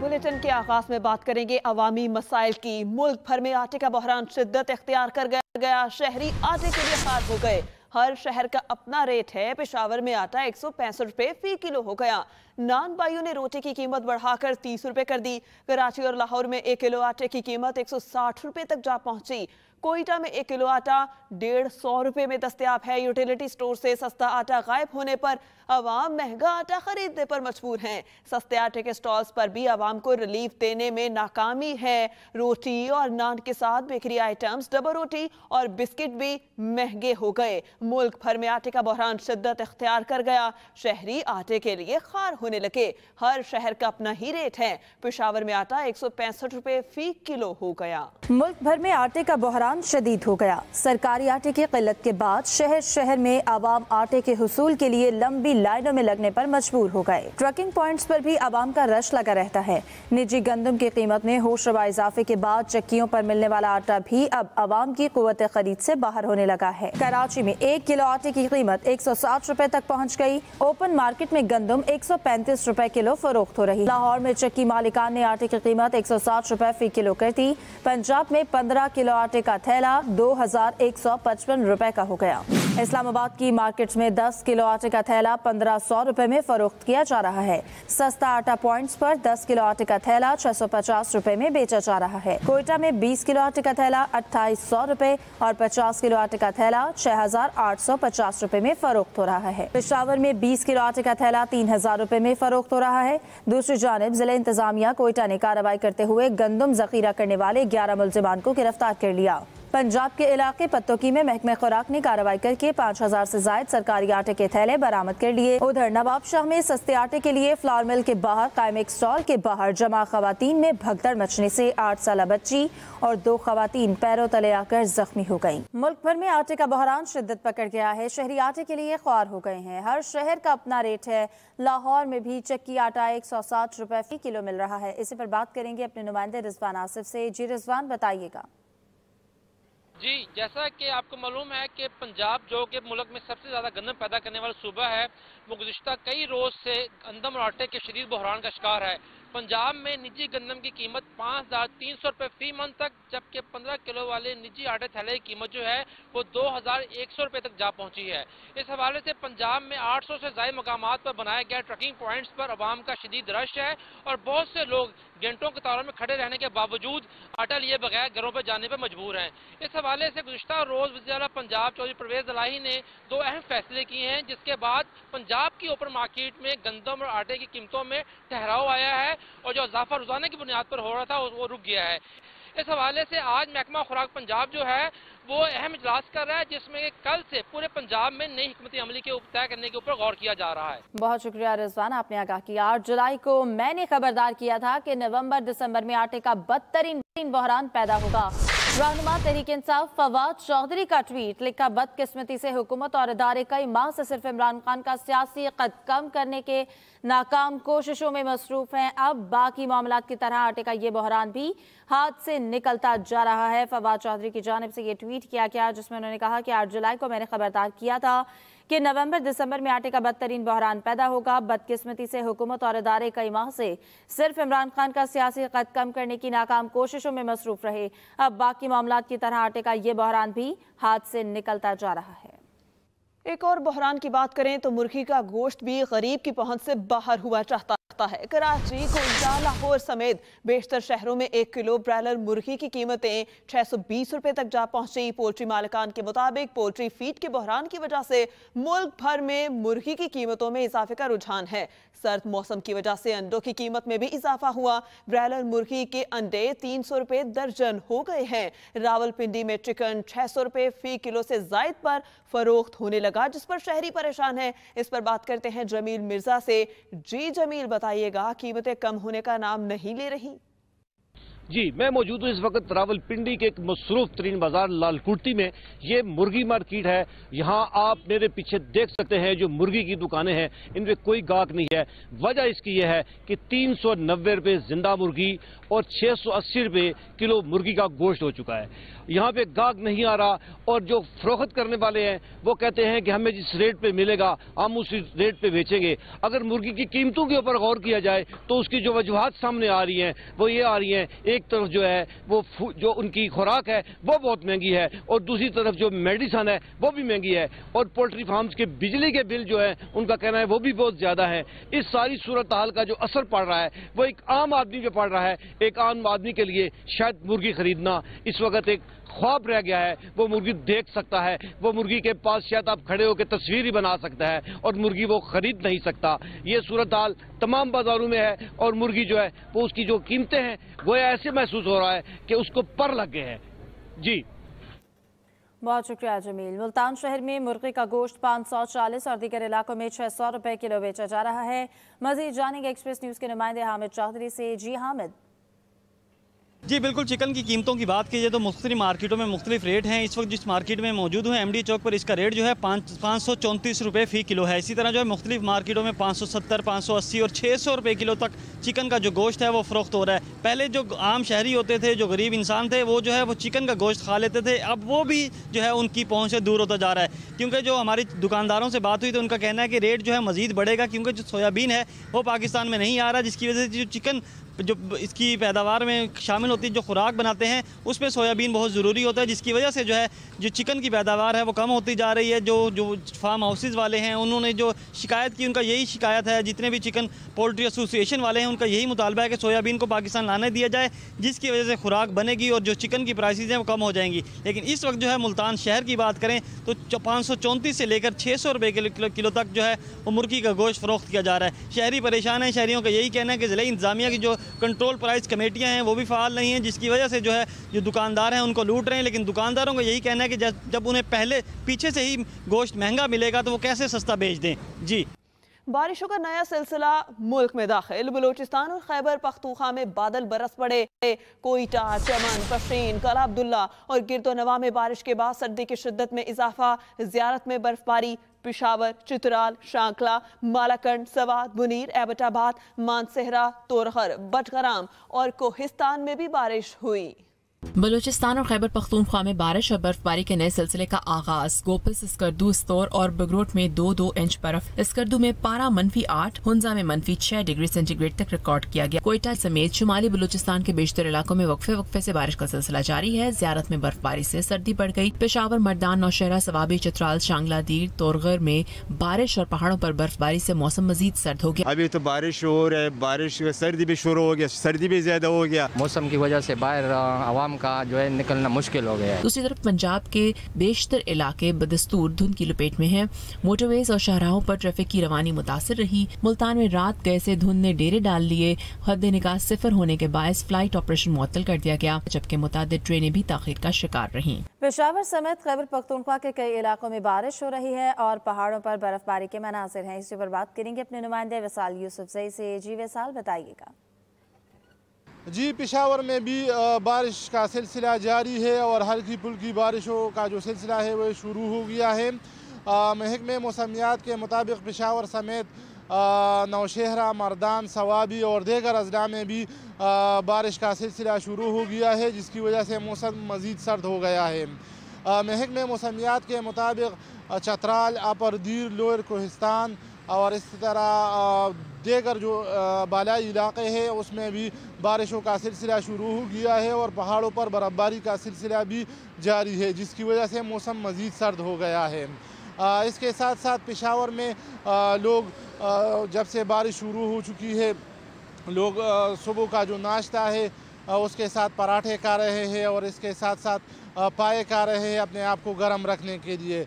bulletin के आगाज में बात करेंगे अवामी मसाइल की मुल्क भर में आटे का बहरान शिद्दत अख्तियार कर गया शहरी आटे के लिए हार हो गए हर शहर का अपना रेट है पेशावर में आटा एक सौ पैंसठ रुपए फी किलो हो गया नान भाइयों ने रोटी की कीमत बढ़ाकर तीस रुपए कर दी कराची और लाहौर में एक किलो आटे की कीमत एक सौ साठ रुपए तक जा पहुंची कोयटा में एक किलो आटा डेढ़ सौ रुपए में दस्तियाब है यूटिलिटी स्टोर से सस्ता आटा गायब होने पर आवाम महंगा आटा खरीदने पर मजबूर हैं सस्ते आटे के स्टॉल्स पर भी आवाम को रिलीफ देने में नाकामी है रोटी और नान के साथ बेकरी आइटम्स डबल रोटी और बिस्किट भी महंगे हो गए मुल्क भर में आटे का बहरान शिद्दत अख्तियार कर गया शहरी आटे के लिए खार हो होने लगे हर शहर का अपना ही रेट है पेशावर में आटा एक सौ पैंसठ रूपए फी किलो हो गया मुल्क भर में आटे का बहरान शदीद हो गया सरकारी आटे की किल्लत के बाद शहर शहर में आवाम आटे के हसूल के लिए लंबी लाइनों में लगने पर मजबूर हो गए ट्रकिंग पॉइंट्स पर भी आवाम का रश लगा रहता है निजी गंदम की कीमत में होशरबा इजाफे के बाद चक्कियों पर मिलने वाला आटा भी अब आवाम की कुत खरीद से बाहर होने लगा है कराची में एक किलो आटे की कीमत एक सौ साठ रूपए तक पहुँच गयी ओपन मार्केट में गंदम एक सौ पैंतीस रुपए किलो फरोख्त हो रही लाहौर में चक्की मालिकान ने आटे की कीमत एक सौ साठ रुपए फी किलो कर दी पंजाब में पंद्रह किलो आटे का थैला दो हजार एक सौ पचपन रुपए का हो गया इस्लामाबाद की मार्केट्स में 10 किलो आटे का थैला पंद्रह सौ रुपये में फरोख्त किया जा रहा है सस्ता आटा पॉइंट्स पर 10 किलो आटे का थैला छह सौ पचास रुपए में बेचा जा रहा है कोयटा में 20 किलो आटे का थैला अट्ठाईस सौ रुपए और 50 किलो आटे का थैला छह हजार आठ सौ पचास रुपए में फरोख्त हो रहा है पिशावर में बीस किलो आटे का थैला तीन हजार रुपए में फरोख्त हो रहा है दूसरी जानब जिले इंतजामिया कोयटा ने कार्रवाई करते हुए गंदम जखीरा करने वाले ग्यारह मुलजमान को गिरफ्तार कर लिया पंजाब के इलाके पत्तोकी में महकमे खुराक ने कार्रवाई करके पाँच हजार ऐसी जायद सरकारी आटे के थैले बरामद कर लिए उधर नवाबशाह में सस्ते आटे के लिए फ्लावर मिल के बाहर कायम एक स्टॉल के बाहर जमा खातन में भगदड़ मचने से आठ साल बच्ची और दो खातन पैरों तले आकर जख्मी हो गयी मुल्क भर में आटे का बहरान शिद्दत पकड़ गया है शहरी आटे के लिए ख्वार हो गए हैं हर शहर का अपना रेट है लाहौर में भी चक्की आटा एक सौ साठ रुपए फी किलो मिल रहा है इसी पर बात करेंगे अपने नुमाइंदे रिजवान आसिफ से जी रिजवान बताइएगा जी जैसा कि आपको मालूम है कि पंजाब जो कि मुल्क में सबसे ज़्यादा गंदम पैदा करने वाला सूबा है वो गुज्तर कई रोज़ से गंदम और आटे के शरीर बहरान का शिकार है पंजाब में निजी गंदम की कीमत पाँच हजार तीन सौ रुपये फी मंथ तक जबकि पंद्रह किलो वाले निजी आटे थैले की कीमत जो है वो दो हजार एक सौ रुपये तक जा पहुंची है इस हवाले से पंजाब में आठ सौ से ज्यादा मकाम पर बनाए गए ट्रकिंग पॉइंट्स पर आवाम का शदीद रश है और बहुत से लोग घंटों के तारों में खड़े रहने के बावजूद आटा लिए बगैर घरों पर जाने पर मजबूर हैं इस हवाले से गुजशत रोज वजी पंजाब चौधरी प्रवेश दलाही ने दो अहम फैसले किए हैं जिसके बाद पंजाब की ओपन मार्केट में गंदम और आटे की कीमतों में ठहराव आया है और जो इजाफा रोजाना की बुनियाद पर हो रहा था वो रुक गया है इस हवाले से आज महकमा खुराक पंजाब जो है वो अहम इजलास कर रहा है जिसमें कल से पूरे पंजाब में नई हमती अमली के तय करने के ऊपर गौर किया जा रहा है बहुत शुक्रिया रिजवान आपने आगाह किया आठ जुलाई को मैंने खबरदार किया था कि नवंबर दिसंबर में आटे का बदतरीन बहरान पैदा होगा रहनम तहरीक इंसाफ फवाद चौधरी का ट्वीट लिखा बदकिस्मती से हुकूमत और अदारे कई माह से सिर्फ इमरान खान का सियासी कद कम करने के नाकाम कोशिशों में मसरूफ हैं अब बाकी मामला की तरह आटे का ये बहरान भी हाथ से निकलता जा रहा है फवाद चौधरी की जानब से ये ट्वीट किया गया जिसमें उन्होंने कहा कि आठ जुलाई को मैंने खबरदार किया था कि नवंबर दिसंबर में आटे का बदतरीन बहरान पैदा होगा बदकिस्मती से हुकूमत और अदारे कई माह से सिर्फ इमरान खान का सियासी कद कम करने की नाकाम कोशिशों में मसरूफ रहे अब बाकी मामला की तरह आटे का ये बहरान भी हाथ से निकलता जा रहा है एक और बहरान की बात करें तो मुर्गी का गोश्त भी गरीब की पहुंच से बाहर हुआ चाहता है कराची लाहौर समेत बेशतर शहरों में एक किलो ब्रायलर मुर्गी की कीमतें 620 रुपए तक जा पहुंची पोल्ट्री मालिकान के मुताबिक पोल्ट्री फीड के बहरान की वजह से मुल्क भर में मुर्गी की कीमतों में इजाफे का रुझान है सर्द मौसम की वजह से अंडों की कीमत में भी इजाफा हुआ ब्रायलर मुर्गी के अंडे तीन सौ रुपए दर्जन हो गए हैं रावलपिंडी में चिकन छह सौ रुपए फी किलो से जायद पर फरोख्त होने लगा जिस पर शहरी परेशान है इस पर बात करते हैं जमील मिर्जा से जी जमील बताइएगा कीमतें कम होने का नाम नहीं ले रही जी मैं मौजूद हूँ इस वक्त रावलपिंडी के एक मसरूफ तरीन बाजार लालकुर्ती में ये मुर्गी मार्केट है यहाँ आप मेरे पीछे देख सकते हैं जो मुर्गी की दुकानें हैं इनमें कोई गाहक नहीं है वजह इसकी यह है कि तीन सौ नब्बे रुपये जिंदा मुर्गी और छः सौ अस्सी रुपये किलो मुर्गी का गोश्त हो चुका है यहाँ पे गाहक नहीं आ रहा और जो फरोख्त करने वाले हैं वो कहते हैं कि हमें जिस रेट पर मिलेगा हम उसी रेट पर बेचेंगे अगर मुर्गी की कीमतों के ऊपर गौर किया जाए तो उसकी जो वजूहत सामने आ रही हैं वो ये आ रही हैं एक तरफ जो है वो जो उनकी खुराक है वो बहुत महंगी है और दूसरी तरफ जो मेडिसन है वो भी महंगी है और पोल्ट्री फार्म्स के बिजली के बिल जो है उनका कहना है वो भी बहुत ज़्यादा है इस सारी सूरत हाल का जो असर पड़ रहा है वो एक आम आदमी पे पड़ रहा है एक आम आदमी के लिए शायद मुर्गी खरीदना इस वक्त एक ख्वाब रह गया है वो मुर्गी देख सकता है वो मुर्गी के पास शायद आप खड़े होकर तस्वीर ही बना सकता है और मुर्गी वो खरीद नहीं सकता ये सूरत हाल तमाम बाज़ारों में है और मुर्गी जो है वो उसकी जो कीमतें हैं वो ऐसे महसूस हो रहा है कि उसको पर लग गए हैं जी बहुत शुक्रिया जमील मुल्तान शहर में मुर्गी का गोश्त पाँच सौ चालीस और दीगर इलाकों में छह सौ रुपए किलो बेचा जा रहा है मजीद जानेंगे एक्सप्रेस न्यूज़ के नुमाइंदे हामिद चौधरी से जी हामिद जी बिल्कुल चिकन की कीमतों की बात की जाए तो मुख्तलि मार्केटों में मुख्तलिफ रेट हैं इस वक्त जिस मार्केट में मौजूद हूँ एम डी चौक पर इसका रेट जो है पाँच पाँच सौ चौंतीस रुपये फ़ी किलो है इसी तरह जो है मुख्तलिफ मार्केटों में पाँच सौ सत्तर पाँच सौ अस्सी और छः सौ रुपये किलो तक चिकन का जो गोश्त है वो फ़रोख्त हो रहा है पहले जो आम शहरी होते थे जो गरीब इंसान थे वो जो है वो चिकन का गोश्त खा लेते थे अब वो भी जो है उनकी पहुँच से दूर होता जा रहा है क्योंकि जो हमारी दुकानदारों से बात हुई तो उनका कहना है कि रेट जो है मज़ीद बढ़ेगा क्योंकि जो सोयाबीन है वो पाकिस्तान में नहीं आ रहा जिसकी वजह से जो चिकन जो इसकी पैदावार में शामिल होती है जो खुराक बनाते हैं उसमें सोयाबीन बहुत ज़रूरी होता है जिसकी वजह से जो है जो चिकन की पैदावार है वो कम होती जा रही है जो जो फार्म हाउसेज वाले हैं उन्होंने जो शिकायत की उनका यही शिकायत है जितने भी चिकन पोल्ट्री एसोसिएशन वाले हैं उनका यही मुतालबा है कि सोयाबीन को पाकिस्तान लाने दिया जाए जिसकी वजह से खुराक बनेगी और जो चिकन की प्राइसेज हैं वो कम हो जाएंगी लेकिन इस वक्त जो है मुल्तान शहर की बात करें तो पाँच से लेकर छः सौ किलो तक जो है वो मुर्गी का गोश्त फरोख्त किया जा रहा है शहरी परेशान है शहरीों का यही कहना है कि ज़िले इंतजामिया की जो कंट्रोल प्राइस कमेटियाँ हैं वो भी फ़ाल नहीं हैं जिसकी वजह से जो है जो दुकानदार हैं उनको लूट रहे हैं लेकिन दुकानदारों का यही कहना है कि जब उन्हें पहले पीछे से ही गोश्त महंगा मिलेगा तो वो कैसे सस्ता बेच दें जी बारिशों का नया सिलसिला मुल्क में दाखिल बलोचिस्तान और खैबर पख्तूखा में बादल बरस पड़े कोयटा चमन पशीन कला अब्दुल्ला और गिरदोनवा में बारिश के बाद सर्दी की शिद्दत में इजाफा जियारत में बर्फबारी पिशावर चितराल शांकला मालाकंड सवाद बुनीर एबटाबाद मानसेहरा तोरहर बटगराम और कोहिस्तान में भी बारिश हुई बलूचिस्तान और खैबर पख्तूनख्वा में बारिश और बर्फबारी के नए सिलसिले का आगाज गोपस स्कर्दू स्तोर और बगरोट में दो दो इंच बर्फ स्कर्दू में पारा मनफी आठ हुंजा में मनफी छह डिग्री सेंटीग्रेड तक रिकॉर्ड किया गया कोयटा समेत शुमाली बलूचिस्तान के बेशतर इलाकों में वक्फे वक्फे ऐसी बारिश का सिलसिला जारी है ज्यारत में बर्फबारी ऐसी सर्दी बढ़ गयी पेशावर मरदान नौशहरा सवाबी चतराल शांगला दीर तोरगर में बारिश और पहाड़ों आरोप बर्फबारी ऐसी मौसम मजीद सर्द हो गया अभी तो बारिश हो रहा है बारिश सर्दी भी शुरू हो गया सर्दी भी ज्यादा हो गया मौसम की वजह ऐसी बाहर आवाम का जो है निकलना मुश्किल हो गया है दूसरी तरफ पंजाब के बेशतर इलाके बदस्तूर धुंध की लपेट में हैं मोटरवेज और शाहराहों पर ट्रैफिक की रवानी मुतासर रही मुल्तान में रात गए से धुंध ने डेरे डाल लिए हद निकास सिफर होने के बायस फ्लाइट ऑपरेशन मुअतल कर दिया गया जबकि मुतद ट्रेनें भी ताखिर का शिकार रही पेशावर समेत खैबर पख्तूनख्वा के कई इलाकों में बारिश हो रही है और पहाड़ों पर बर्फबारी के मनाजिर हैं इसी पर बात करेंगे अपने नुमाइंदे वसाल यूसुफ से जी विशाल बताइएगा जी पिशावर में भी बारिश का सिलसिला जारी है और हल्की फुल्की बारिशों का जो सिलसिला है वह शुरू हो गया है महकमे मौसमियात के मुताबिक पिशावर समेत नौशहरा मरदान सवाबी और देगर अजला में भी आ, बारिश का सिलसिला शुरू हो गया है जिसकी वजह से मौसम मज़ीद सर्द हो गया है महकमे मौसमियात के मुताबिक चतराल अपर दीर लोअर कोहिस्तान और इस तरह देकर जो बालाई इलाके हैं उसमें भी बारिशों का सिलसिला शुरू हो गया है और पहाड़ों पर बर्फ़बारी का सिलसिला भी जारी है जिसकी वजह से मौसम मज़ीद सर्द हो गया है इसके साथ साथ पेशावर में लोग जब से बारिश शुरू हो चुकी है लोग सुबह का जो नाश्ता है उसके साथ पराठे खा रहे हैं और इसके साथ साथ पाए खा रहे हैं अपने आप को गर्म रखने के लिए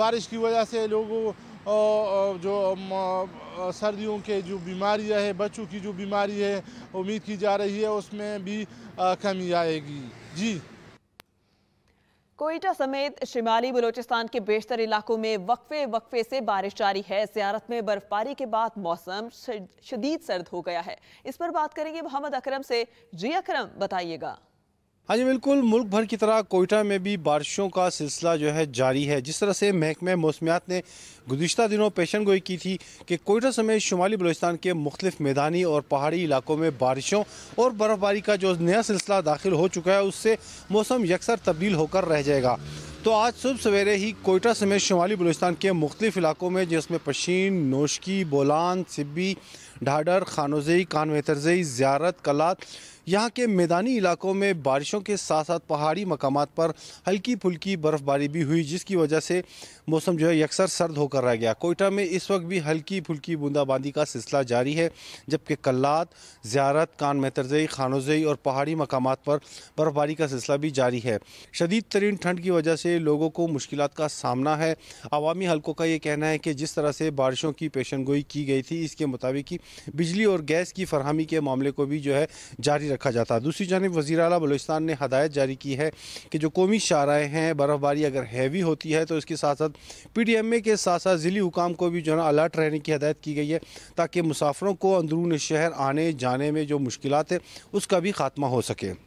बारिश की वजह से लोगों जो सर्दियों के जो बीमारियां है बच्चों की जो बीमारी है उम्मीद की जा रही है उसमें भी कमी आएगी जी कोयटा समेत शिमाली बलोचिस्तान के बेशतर इलाकों में वक्फे वक्फे से बारिश जारी है जियारत में बर्फबारी के बाद मौसम शदीद सर्द हो गया है इस पर बात करेंगे मोहम्मद अकरम से जी अकरम बताइएगा हाँ जी बिल्कुल मुल्क भर की तरह कोयटा में भी बारिशों का सिलसिला जो है जारी है जिस तरह से महकमे मौसमियात ने गुजशत दिनों पेशन गोई की थी कि कोयटा समेत शुमाली बलोचिस्तान के मुख्तफ मैदानी और पहाड़ी इलाकों में बारिशों और बर्फ़बारी का जो नया सिलसिला दाखिल हो चुका है उससे मौसम यकसर तब्दील होकर रह जाएगा तो आज सुबह सवेरे ही कोयटा समेत शुमाली बलोचिस्तान के मुख्तफ इलाकों में जिसमें पशीन नोशकी बोलान सिब्बी ढाडर खानोजई कानवे तरजई ज्यारत कलात यहाँ के मैदानी इलाकों में बारिशों के साथ साथ पहाड़ी मकाम पर हल्की फुल्की बर्फ़बारी भी हुई जिसकी वजह से मौसम जो है अक्सर सर्द होकर रह गया कोयटा में इस वक्त भी हल्की फुल्की बूंदाबांदी का सिलसिला जारी है जबकि कल्लात ज्यारत कान महतरजई खानोजई और पहाड़ी मकाम पर बर्फ़बारी का सिलसिला भी जारी है शदीद तरीन ठंड की वजह से लोगों को मुश्किल का सामना है अवामी हल्कों का ये कहना है कि जिस तरह से बारिशों की पेशन गोई की गई थी इसके मुताबिक ही बिजली और गैस की फरहमी के मामले को भी जो है जारी रख रखा जाता दूसरी जानब वजी अला बलोचिस्तान ने हदायत जारी की है कि जो कौमी शाहरा हैं बर्फ़बारी अगर हैवी होती है तो इसके साथ साथ पी डी एम ए के साथ साथ ज़िली हुकाम को भी जो है अलर्ट रहने की हदायत की गई है ताकि मुसाफरों को अंदरून शहर आने जाने में जो मुश्किल है उसका भी खात्मा हो सके